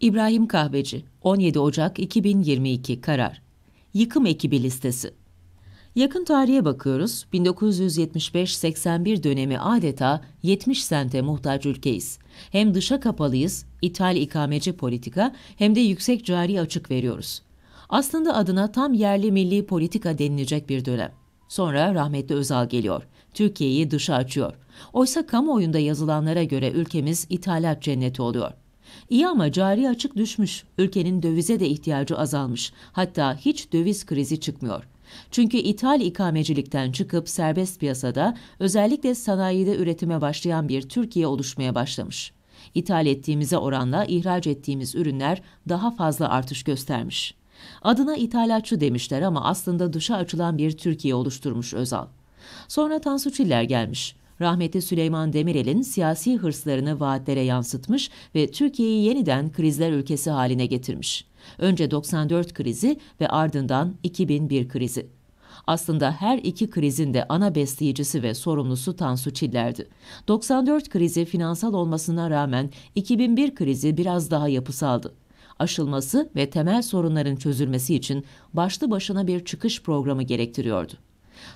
İbrahim Kahveci 17 Ocak 2022 karar. Yıkım ekibi listesi. Yakın tarihe bakıyoruz. 1975-81 dönemi adeta 70 sente muhtaç ülkeyiz. Hem dışa kapalıyız, ithal ikameci politika hem de yüksek cari açık veriyoruz. Aslında adına tam yerli milli politika denilecek bir dönem. Sonra rahmetli Özal geliyor. Türkiye'yi dışa açıyor. Oysa kamuoyunda yazılanlara göre ülkemiz ithalat cenneti oluyor. İyi ama cari açık düşmüş. Ülkenin dövize de ihtiyacı azalmış. Hatta hiç döviz krizi çıkmıyor. Çünkü ithal ikamecilikten çıkıp serbest piyasada özellikle sanayide üretime başlayan bir Türkiye oluşmaya başlamış. İthal ettiğimize oranla ihraç ettiğimiz ürünler daha fazla artış göstermiş. Adına ithalatçı demişler ama aslında dışa açılan bir Türkiye oluşturmuş Özal. Sonra Tansu Çiller gelmiş rahmetli Süleyman Demirel'in siyasi hırslarını vaatlere yansıtmış ve Türkiye'yi yeniden krizler ülkesi haline getirmiş. Önce 94 krizi ve ardından 2001 krizi. Aslında her iki krizin de ana besleyicisi ve sorumlusu Tansu Çiller'di. 94 krizi finansal olmasına rağmen 2001 krizi biraz daha yapısaldı aşılması ve temel sorunların çözülmesi için başlı başına bir çıkış programı gerektiriyordu.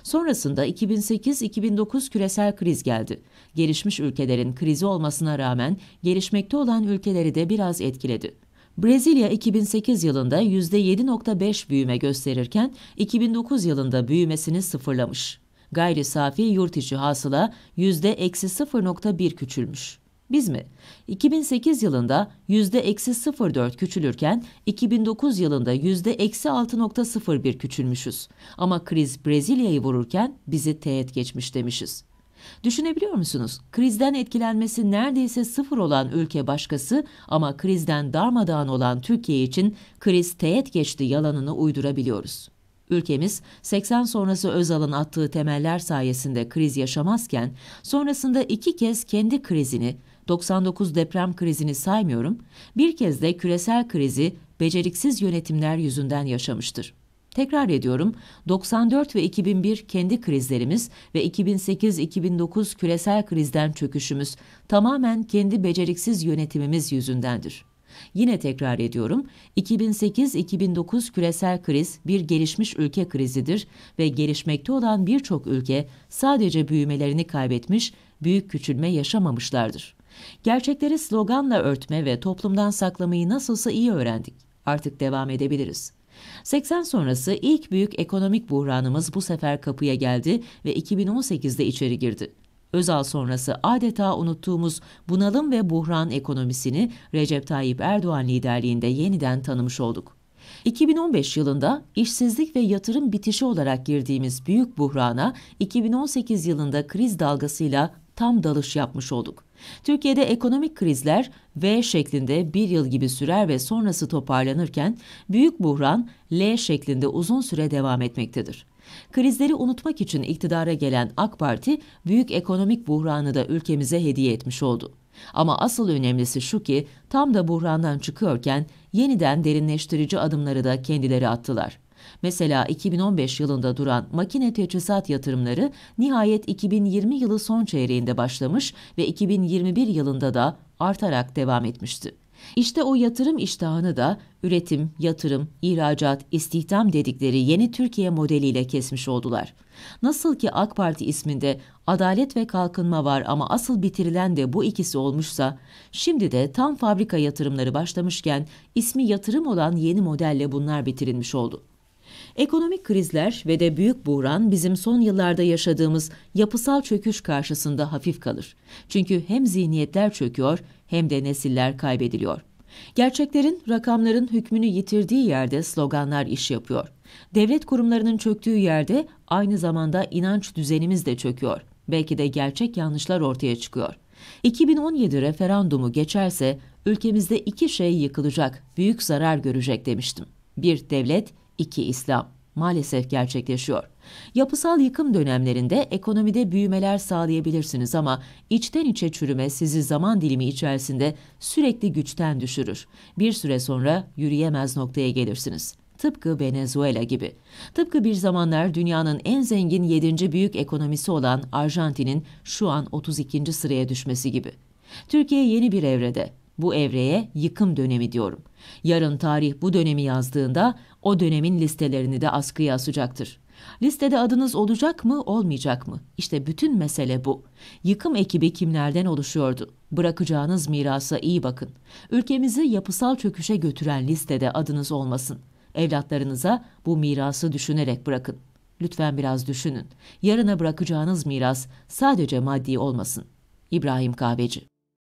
Sonrasında 2008-2009 küresel kriz geldi. Gelişmiş ülkelerin krizi olmasına rağmen gelişmekte olan ülkeleri de biraz etkiledi. Brezilya 2008 yılında %7.5 büyüme gösterirken 2009 yılında büyümesini sıfırlamış. Gayri safi yurt içi hasıla %-0.1 küçülmüş. Biz mi? 2008 yılında %-0.4 küçülürken 2009 yılında %-6.01 küçülmüşüz. Ama kriz Brezilya'yı vururken bizi teğet geçmiş demişiz. Düşünebiliyor musunuz? Krizden etkilenmesi neredeyse sıfır olan ülke başkası ama krizden darmadağın olan Türkiye için kriz teğet geçti yalanını uydurabiliyoruz. Ülkemiz 80 sonrası Özal'ın attığı temeller sayesinde kriz yaşamazken sonrasında iki kez kendi krizini 99 deprem krizini saymıyorum, bir kez de küresel krizi beceriksiz yönetimler yüzünden yaşamıştır. Tekrar ediyorum, 94 ve 2001 kendi krizlerimiz ve 2008-2009 küresel krizden çöküşümüz tamamen kendi beceriksiz yönetimimiz yüzündendir. Yine tekrar ediyorum, 2008-2009 küresel kriz bir gelişmiş ülke krizidir ve gelişmekte olan birçok ülke sadece büyümelerini kaybetmiş, büyük küçülme yaşamamışlardır. Gerçekleri sloganla örtme ve toplumdan saklamayı nasılsa iyi öğrendik. Artık devam edebiliriz. 80 sonrası ilk büyük ekonomik buhranımız bu sefer kapıya geldi ve 2018'de içeri girdi. Özal sonrası adeta unuttuğumuz bunalım ve buhran ekonomisini Recep Tayyip Erdoğan liderliğinde yeniden tanımış olduk. 2015 yılında işsizlik ve yatırım bitişi olarak girdiğimiz büyük buhrana 2018 yılında kriz dalgasıyla tam dalış yapmış olduk. Türkiye'de ekonomik krizler V şeklinde bir yıl gibi sürer ve sonrası toparlanırken büyük buhran L şeklinde uzun süre devam etmektedir. Krizleri unutmak için iktidara gelen AK Parti büyük ekonomik buhranı da ülkemize hediye etmiş oldu. Ama asıl önemlisi şu ki tam da buhrandan çıkıyorken yeniden derinleştirici adımları da kendileri attılar. Mesela 2015 yılında duran makine teçhizat yatırımları nihayet 2020 yılı son çeyreğinde başlamış ve 2021 yılında da artarak devam etmişti. İşte o yatırım iştahını da üretim, yatırım, ihracat, istihdam dedikleri yeni Türkiye modeliyle kesmiş oldular. Nasıl ki AK Parti isminde adalet ve kalkınma var ama asıl bitirilen de bu ikisi olmuşsa, şimdi de tam fabrika yatırımları başlamışken ismi yatırım olan yeni modelle bunlar bitirilmiş oldu. Ekonomik krizler ve de büyük buhran bizim son yıllarda yaşadığımız yapısal çöküş karşısında hafif kalır. Çünkü hem zihniyetler çöküyor hem de nesiller kaybediliyor. Gerçeklerin, rakamların hükmünü yitirdiği yerde sloganlar iş yapıyor. Devlet kurumlarının çöktüğü yerde aynı zamanda inanç düzenimiz de çöküyor. Belki de gerçek yanlışlar ortaya çıkıyor. 2017 referandumu geçerse ülkemizde iki şey yıkılacak, büyük zarar görecek demiştim. Bir devlet, 2. İslam maalesef gerçekleşiyor. Yapısal yıkım dönemlerinde ekonomide büyümeler sağlayabilirsiniz ama içten içe çürüme sizi zaman dilimi içerisinde sürekli güçten düşürür. Bir süre sonra yürüyemez noktaya gelirsiniz. Tıpkı Venezuela gibi. Tıpkı bir zamanlar dünyanın en zengin 7. büyük ekonomisi olan Arjantin'in şu an 32. sıraya düşmesi gibi. Türkiye yeni bir evrede. Bu evreye yıkım dönemi diyorum. Yarın tarih bu dönemi yazdığında o dönemin listelerini de askıya asacaktır. Listede adınız olacak mı, olmayacak mı? İşte bütün mesele bu. Yıkım ekibi kimlerden oluşuyordu? Bırakacağınız mirasa iyi bakın. Ülkemizi yapısal çöküşe götüren listede adınız olmasın. Evlatlarınıza bu mirası düşünerek bırakın. Lütfen biraz düşünün. Yarına bırakacağınız miras sadece maddi olmasın. İbrahim Kahveci